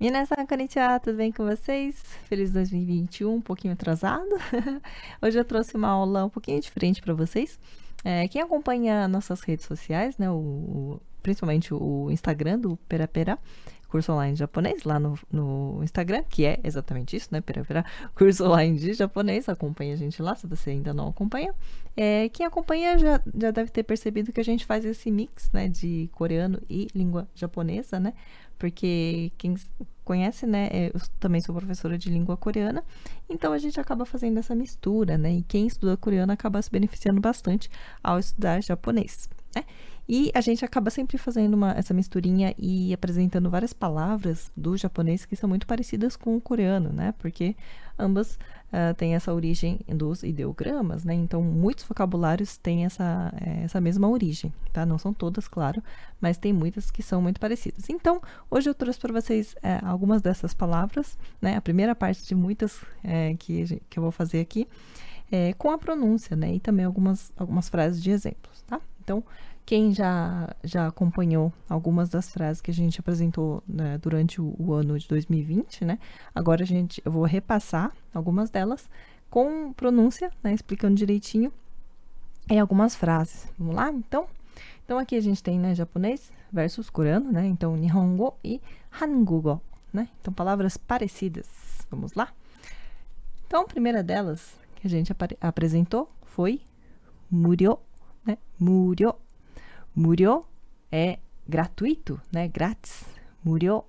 Minasan konnichiwa, tudo bem com vocês? Feliz 2021, um pouquinho atrasado. Hoje eu trouxe uma aula um pouquinho diferente para vocês. É, quem acompanha nossas redes sociais, né, o, principalmente o Instagram do Perapera, Pera, curso online de japonês lá no, no Instagram, que é exatamente isso, né? Pera, pera, curso online de japonês, acompanha a gente lá, se você ainda não acompanha. É, quem acompanha já, já deve ter percebido que a gente faz esse mix, né, de coreano e língua japonesa, né? Porque quem conhece, né, é, eu também sou professora de língua coreana, então a gente acaba fazendo essa mistura, né? E quem estuda coreano acaba se beneficiando bastante ao estudar japonês, né? E a gente acaba sempre fazendo uma, essa misturinha e apresentando várias palavras do japonês que são muito parecidas com o coreano, né? Porque ambas uh, têm essa origem dos ideogramas, né? Então, muitos vocabulários têm essa, eh, essa mesma origem, tá? Não são todas, claro, mas tem muitas que são muito parecidas. Então, hoje eu trouxe para vocês é, algumas dessas palavras, né? A primeira parte de muitas é, que, que eu vou fazer aqui, é, com a pronúncia, né? E também algumas, algumas frases de exemplos, tá? Então, quem já, já acompanhou algumas das frases que a gente apresentou né, durante o, o, ano de 2020, né? Agora a gente, eu vou repassar algumas delas com pronúncia, né, explicando direitinho em algumas frases. Vamos lá, então? Então aqui a gente tem, né, japonês versus coreano, né? Então Nihongo e Hangugo, né? Então palavras parecidas. Vamos lá? Então a primeira delas que a gente ap apresentou foi muryo, né? Muryo Murio é gratuito, né? Grátis. Murio.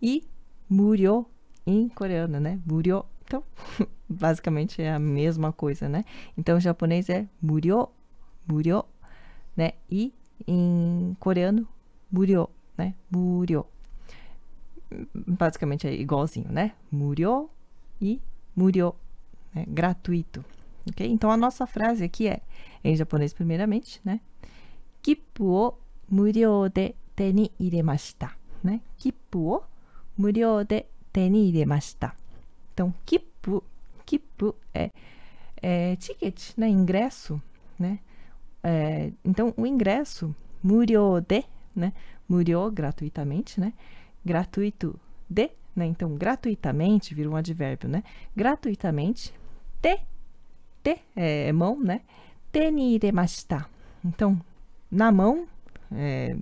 E murio em coreano, né? Murio. Então, basicamente é a mesma coisa, né? Então, em japonês é murio, murio, né? E em coreano, murio, né? Murio. Basicamente é igualzinho, né? Murio e murio, né? gratuito. Ok? Então, a nossa frase aqui é, em japonês primeiramente, né? 切符を無料で手に入れました。ね、切符を無料で手に入れました。Então, 切符、切符 é, é ticket, né? ingresso. Né? É, então, o ingresso, murio de, né? murio, gratuitamente, né? gratuito de, né? então, gratuitamente, vira um advérbio, né? gratuitamente, te, te, é, mão, né? te ni iremashita. Então, na mão, é,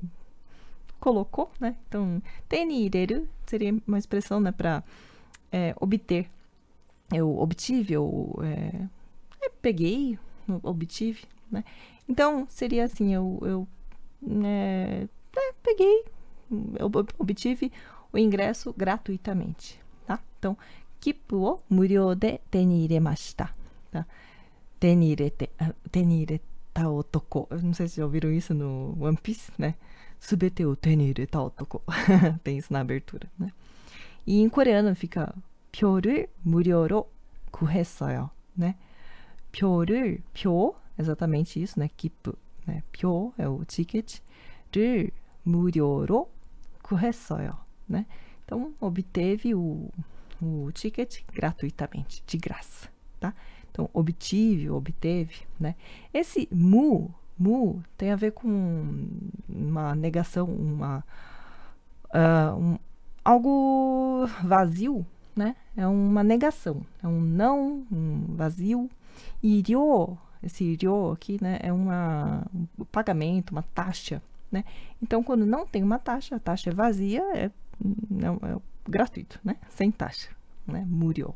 colocou, né? Então, tenireru seria uma expressão, né, para é, obter. Eu obtive, eu é, é peguei, obtive, né? Então, seria assim, eu, eu né, é, peguei, eu obtive o ingresso gratuitamente, tá? Então, kipu o muryō de teniremashita, tá? Tenirete, ah, tenirete た男não sei se já ouviram isso no One Piece né Subete o tenir tal toko tem isso na abertura né e em coreano fica pyoru 무료로 구했어요 né 표를 표 exatamente isso né kipu né 표 é o ticket 를 무료로 구했어요 né então obteve o o ticket gratuitamente de graça tá então, obtive, obteve, né? Esse mu, mu tem a ver com uma negação, uma uh, um, algo vazio, né? É uma negação, é um não, um vazio. E esse irio aqui, né? É uma, um pagamento, uma taxa, né? Então, quando não tem uma taxa, a taxa é vazia, é, é, é gratuito, né? Sem taxa, né? Murio.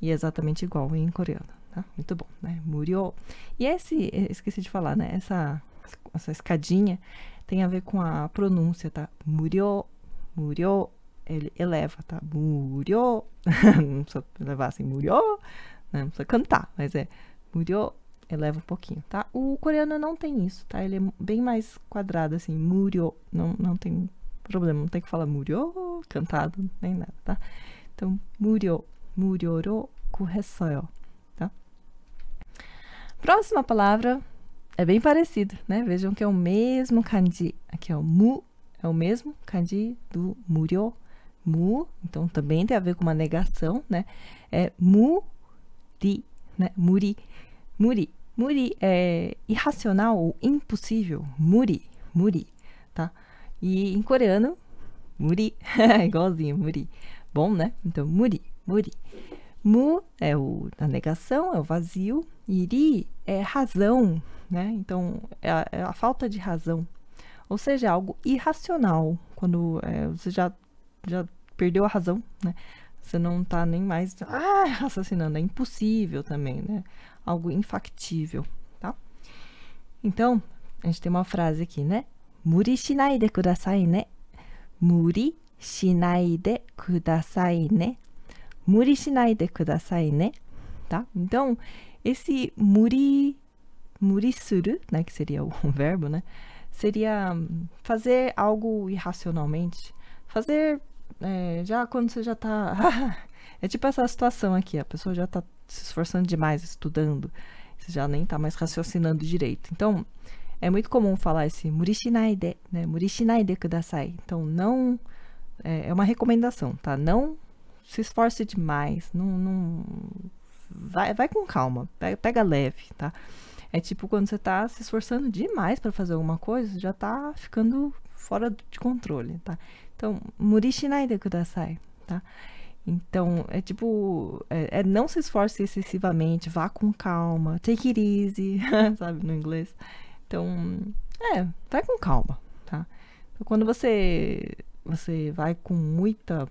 E é exatamente igual em coreano, tá? Muito bom, né? Murió. E esse, eh, esqueci de falar, né? Essa, essa escadinha tem a ver com a pronúncia, tá? Muriô, muriô, ele eleva, tá? Muriô, Não precisa levar assim, muriô, né? Não precisa cantar, mas é muriô, eleva um pouquinho, tá? O coreano não tem isso, tá? Ele é bem mais quadrado, assim, muriô, não, não tem problema, não tem que falar muriô, cantado, nem nada, tá? Então, muriô, 무료로 구했어요. Tá? Próxima palavra é bem parecido, né? Vejam que é o mesmo kanji. Aqui é o mu, é o mesmo kanji do muryo. Mu, então também tem a ver com uma negação, né? É muri, né? Muri. Muri. Muri é irracional ou impossível. Muri, muri, tá? E em coreano, muri, é igualzinho, muri. Bom, né? Então, muri muri. Mu é o, a negação, é o vazio. Iri é razão, né? Então, é a, é a falta de razão. Ou seja, é algo irracional. Quando é, você já, já perdeu a razão, né? Você não tá nem mais ah, raciocinando. É impossível também, né? Algo infactível, tá? Então, a gente tem uma frase aqui, né? Muri shinai de kudasai né? Muri shinai de kudasai né? Murishinai de kudasai né? Tá? Então, esse muri, murisuru, né, que seria o verbo, né? Seria hum, fazer algo irracionalmente. Fazer é, já quando você já tá... é tipo essa situação aqui, a pessoa já tá se esforçando demais, estudando. Você já nem tá mais raciocinando direito. Então, é muito comum falar esse murishinai de, né? Murishinai de kudasai. Então, não... É, é uma recomendação, tá? Não se esforce demais, não, não vai, vai com calma, pega leve, tá? É tipo quando você tá se esforçando demais para fazer alguma coisa, já tá ficando fora de controle, tá? Então, murishinai de kudasai, tá? Então, é tipo, é, é, não se esforce excessivamente, vá com calma, take it easy, sabe, no inglês. Então, é, vai com calma, tá? Então, quando você, você vai com muita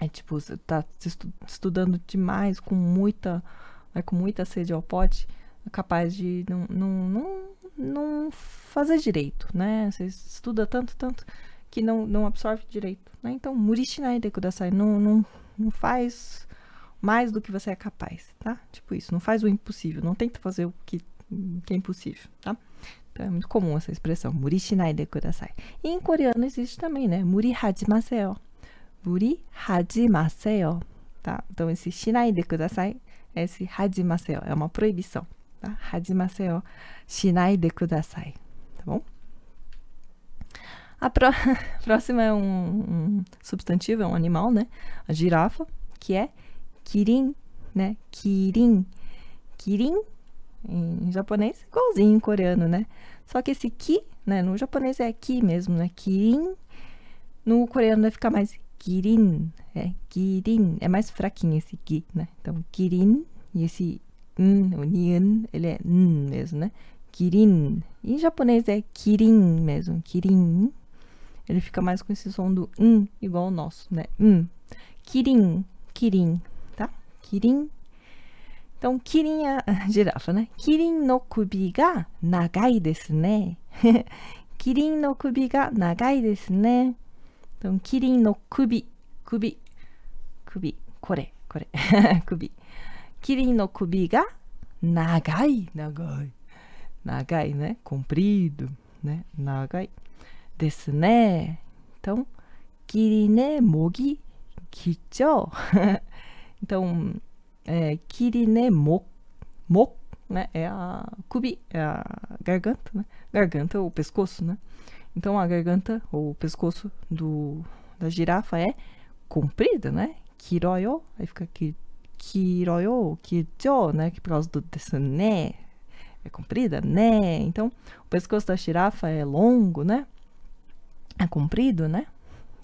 é tipo, você tá estudando demais, com muita, né, com muita sede ao pote, é capaz de não, não, não, não fazer direito, né? Você estuda tanto, tanto, que não, não absorve direito, né? Então, murishinai de kudasai, é não, não, não faz mais do que você é capaz, tá? Tipo isso, não faz o impossível, não tenta fazer o que, que é impossível, tá? Então, é muito comum essa expressão, murishinai de kudasai. É e em coreano existe também, né? Muri hajimaseo. 무리하지 마세요. Tá? Então, esse de, kudasai, esse haji maseo é uma proibição. Tá? Haji de, shinaide kudasai. Tá bom? A pró próxima é um, um, substantivo, é um animal, né? A girafa, que é kirin, né? Kirin. Kirin, em japonês, igualzinho em coreano, né? Só que esse ki, né? No japonês é ki mesmo, né? Kirin. No coreano vai ficar mais Kirin, é, Kirin, é mais fraquinho esse Ki, né? Então, Kirin, e esse N, o Nian, ele é N mesmo, né? Kirin, em japonês é Kirin mesmo, Kirin, ele fica mais com esse som do N, igual o nosso, né? N, Kirin, Kirin, tá? Kirin, então, Kirin é a girafa, né? Kirin no kubi ga nagai desu ne. Kirin no kubi ga nagai desu ne. キリンの首首首これこれ 首キリンの首が長い長い長いねコンプリート長いですねキリネモギキチョキリネモモね首ガガガガントお p ね Então a garganta ou o pescoço do, da girafa é comprida, né? Kiroyo, aí fica aqui Kiroyo, Kirjo, né? Que por causa do desse né é comprida, né? Então o pescoço da girafa é longo, né? É comprido, né?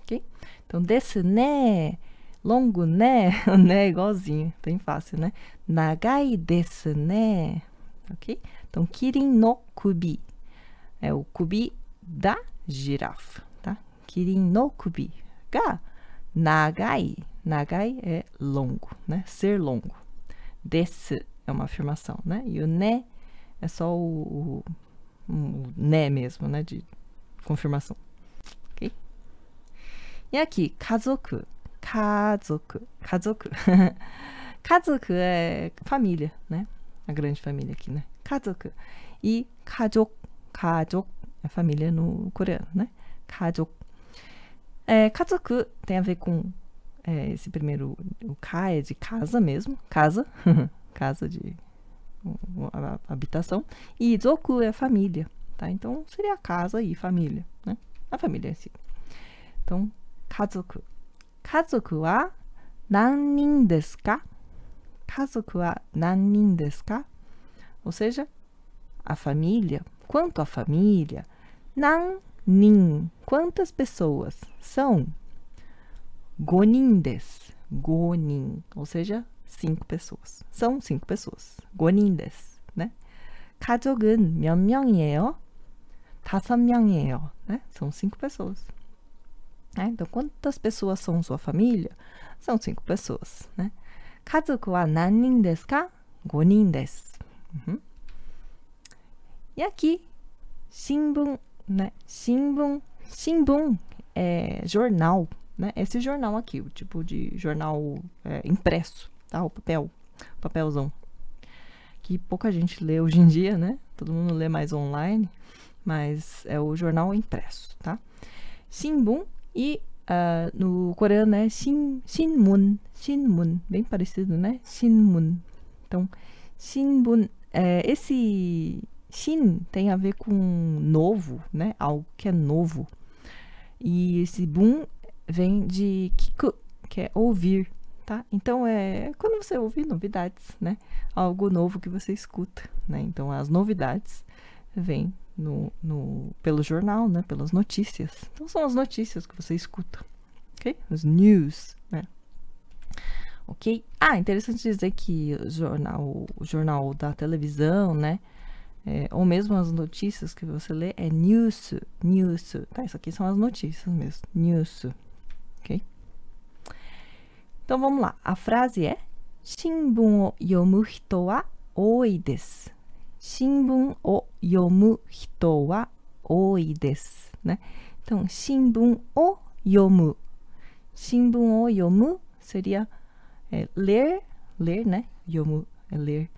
Ok? Então desse né longo né, né igualzinho, bem fácil, né? Nagai desu né, ok? Então kirin no kubi, é o kubi da girafa, tá? Kirin no kubi ga nagai. Nagai é longo, né? Ser longo. Desu é uma afirmação, né? E o ne né é só o, o, o né mesmo, né? De confirmação. Ok? E aqui, kazoku. Kazoku. Kazoku. kazoku é família, né? A grande família aqui, né? Kazoku. E kajok. Kajok a família no coreano, né? Kajok. É, kazoku tem a ver com é, esse primeiro. O ka é de casa mesmo. Casa. casa de habitação. E zoku é família, tá? Então seria casa e família, né? A família em si. Então, kazoku. Kazoku wa nanin desu ka? wa nanin desu ka? Ou seja, a família Quanto à família, nan, nin, quantas pessoas? São gonindes, gonin, ou seja, cinco pessoas. São cinco pessoas. gonindes, né? 가족은 몇 명이에요? 다섯 명이에요, né? São cinco pessoas. É, então, quantas pessoas são sua família? São cinco pessoas, né? deska, ?5 人です。Uhum. E aqui, Shimbun, né? Shimbun, Shimbun é jornal, né? Esse jornal aqui, o tipo de jornal é, impresso, tá? O papel, papelzão. Que pouca gente lê hoje em dia, né? Todo mundo lê mais online, mas é o jornal impresso, tá? Shimbun e uh, no coreano é shin, Shinmun, Shinmun, bem parecido, né? Shinmun. Então, Shinbun, é, esse Shin tem a ver com novo, né? Algo que é novo. E esse boom vem de kiku, que é ouvir, tá? Então é quando você ouve novidades, né? Algo novo que você escuta, né? Então as novidades vêm no, no, pelo jornal, né? Pelas notícias. Então são as notícias que você escuta, ok? Os news, né? Ok? Ah, interessante dizer que o jornal, o jornal da televisão, né? É, ou mesmo as notícias que você lê é news, news. Tá, isso aqui são as notícias mesmo, news, ok? Então vamos lá, a frase é Shinbun o yomu hito wa oi desu. Shinbun o yomu hito wa oi desu, né? Então, shinbun o yomu. Shinbun o yomu seria é, ler, ler, né? Yomu é ler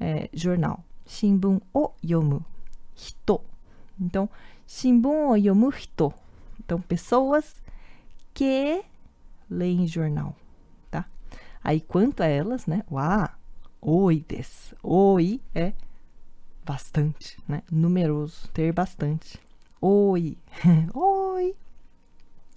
é, jornal. Shinbun Shinbun yomu. yomu Hito. Então, hito. Então, pessoas que leem jornal, tá? Aí, quanto a elas, né? Uá! Oi des. Oi é bastante, né? Numeroso, ter bastante. Oi, oi.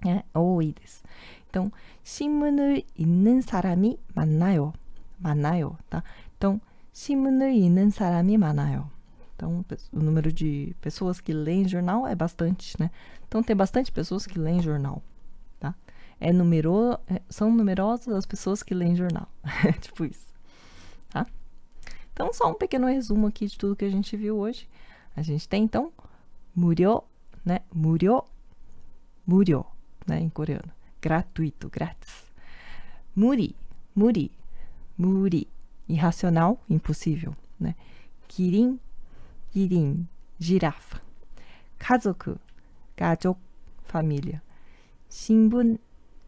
É, oi des. Então, 신문을 읽는 사람이 많나요? 많나요, tá? Então, 신문을 읽는 사람이 많아요. Então, o número de pessoas que leem jornal é bastante, né? Então, tem bastante pessoas que leem jornal, tá? É numero... É, são numerosas as pessoas que leem jornal. tipo isso, tá? Então, só um pequeno resumo aqui de tudo que a gente viu hoje. A gente tem, então, murió né? murió murió né? Em coreano. Gratuito, grátis. muri muri muri irracional, impossível, né? Kirin, kirin, girafa. Kazoku, gajok, família. Shinbun,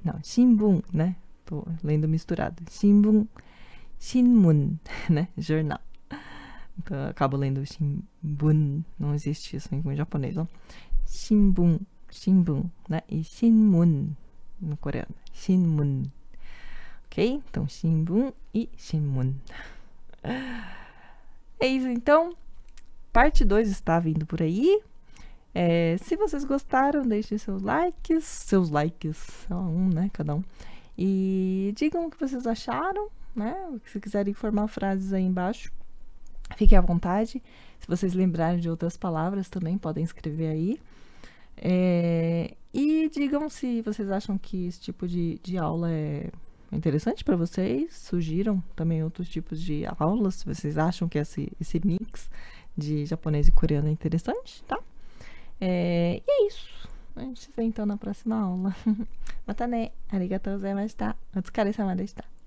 não, shinbun, né? Tô lendo misturado. Shinbun, shinmun, né? Jornal. Então, acabo lendo shinbun, não existe isso em japonês, ó. Shinbun, shinbun, né? E shinmun no coreano. Shinmun ok? Então, Shinbun e Shinmun. É isso, então. Parte 2 está vindo por aí. É, se vocês gostaram, deixem seus likes. Seus likes, só é um, né? Cada um. E digam o que vocês acharam, né? Se quiserem formar frases aí embaixo, fiquem à vontade. Se vocês lembrarem de outras palavras também, podem escrever aí. É, e digam se vocês acham que esse tipo de, de aula é interessante para vocês. surgiram também outros tipos de aulas, vocês acham que esse, esse mix de japonês e coreano é interessante, tá? É, e é isso. A gente se vê então na próxima aula. Matane! Arigatou gozaimashita! Otsukaresama deshita!